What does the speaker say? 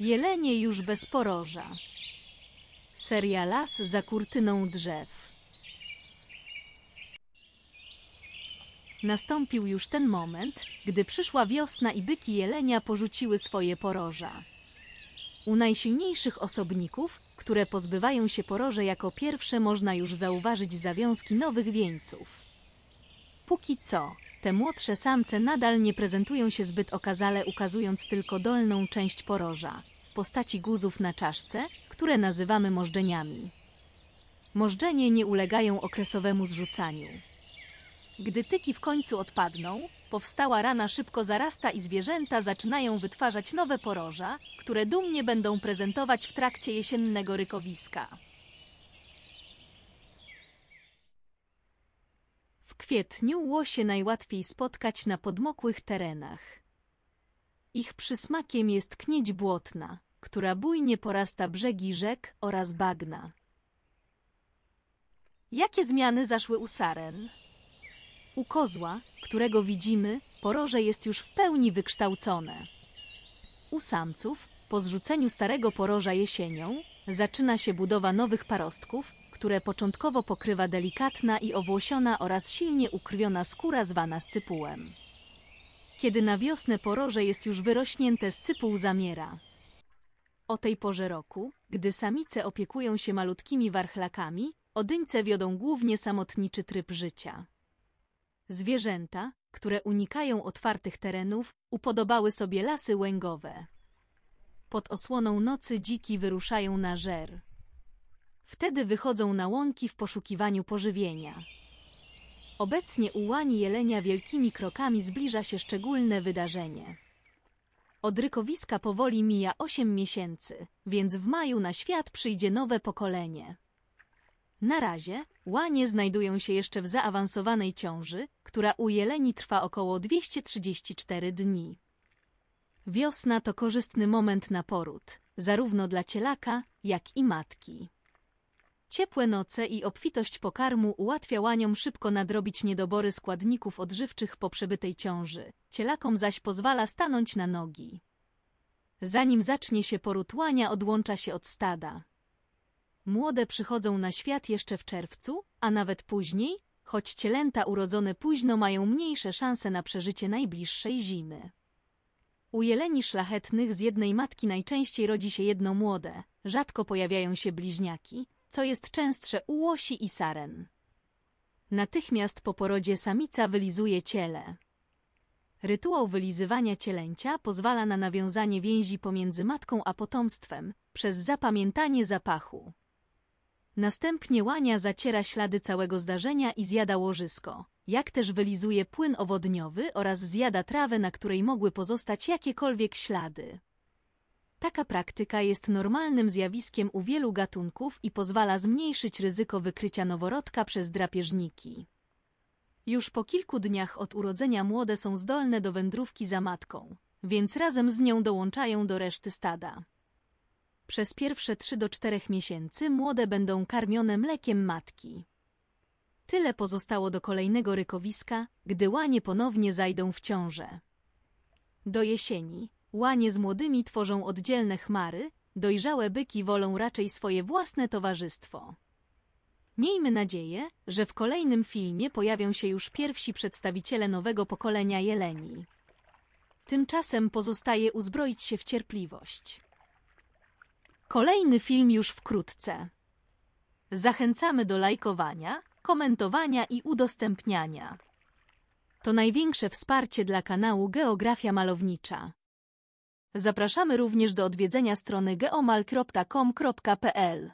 Jelenie już bez poroża. Seria las za kurtyną drzew. Nastąpił już ten moment, gdy przyszła wiosna i byki jelenia porzuciły swoje poroża. U najsilniejszych osobników, które pozbywają się poroże jako pierwsze, można już zauważyć zawiązki nowych wieńców. Póki co, te młodsze samce nadal nie prezentują się zbyt okazale, ukazując tylko dolną część poroża w postaci guzów na czaszce, które nazywamy możdżeniami. Możdżenie nie ulegają okresowemu zrzucaniu. Gdy tyki w końcu odpadną, powstała rana szybko zarasta i zwierzęta zaczynają wytwarzać nowe poroża, które dumnie będą prezentować w trakcie jesiennego rykowiska. W kwietniu łosie najłatwiej spotkać na podmokłych terenach. Ich przysmakiem jest knieć błotna, która bujnie porasta brzegi rzek oraz bagna. Jakie zmiany zaszły u saren? U kozła, którego widzimy, poroże jest już w pełni wykształcone. U samców, po zrzuceniu starego poroża jesienią, zaczyna się budowa nowych parostków, które początkowo pokrywa delikatna i owłosiona oraz silnie ukrwiona skóra zwana scypułem. Kiedy na wiosnę poroże jest już wyrośnięte, scypuł zamiera. O tej porze roku, gdy samice opiekują się malutkimi warchlakami, odyńce wiodą głównie samotniczy tryb życia. Zwierzęta, które unikają otwartych terenów, upodobały sobie lasy łęgowe. Pod osłoną nocy dziki wyruszają na żer. Wtedy wychodzą na łąki w poszukiwaniu pożywienia. Obecnie u łani jelenia wielkimi krokami zbliża się szczególne wydarzenie. Od rykowiska powoli mija 8 miesięcy, więc w maju na świat przyjdzie nowe pokolenie. Na razie łanie znajdują się jeszcze w zaawansowanej ciąży, która u jeleni trwa około 234 dni. Wiosna to korzystny moment na poród, zarówno dla cielaka, jak i matki. Ciepłe noce i obfitość pokarmu ułatwia łaniom szybko nadrobić niedobory składników odżywczych po przebytej ciąży, cielakom zaś pozwala stanąć na nogi. Zanim zacznie się poród łania, odłącza się od stada. Młode przychodzą na świat jeszcze w czerwcu, a nawet później, choć cielęta urodzone późno mają mniejsze szanse na przeżycie najbliższej zimy. U jeleni szlachetnych z jednej matki najczęściej rodzi się jedno młode, rzadko pojawiają się bliźniaki, co jest częstsze u łosi i saren. Natychmiast po porodzie samica wylizuje ciele. Rytuał wylizywania cielęcia pozwala na nawiązanie więzi pomiędzy matką a potomstwem przez zapamiętanie zapachu. Następnie łania zaciera ślady całego zdarzenia i zjada łożysko, jak też wylizuje płyn owodniowy oraz zjada trawę, na której mogły pozostać jakiekolwiek ślady. Taka praktyka jest normalnym zjawiskiem u wielu gatunków i pozwala zmniejszyć ryzyko wykrycia noworodka przez drapieżniki. Już po kilku dniach od urodzenia młode są zdolne do wędrówki za matką, więc razem z nią dołączają do reszty stada. Przez pierwsze 3 do 4 miesięcy młode będą karmione mlekiem matki. Tyle pozostało do kolejnego rykowiska, gdy łanie ponownie zajdą w ciążę. Do jesieni, Łanie z młodymi tworzą oddzielne chmary, dojrzałe byki wolą raczej swoje własne towarzystwo. Miejmy nadzieję, że w kolejnym filmie pojawią się już pierwsi przedstawiciele nowego pokolenia jeleni. Tymczasem pozostaje uzbroić się w cierpliwość. Kolejny film już wkrótce. Zachęcamy do lajkowania, komentowania i udostępniania. To największe wsparcie dla kanału Geografia Malownicza. Zapraszamy również do odwiedzenia strony geomal.com.pl.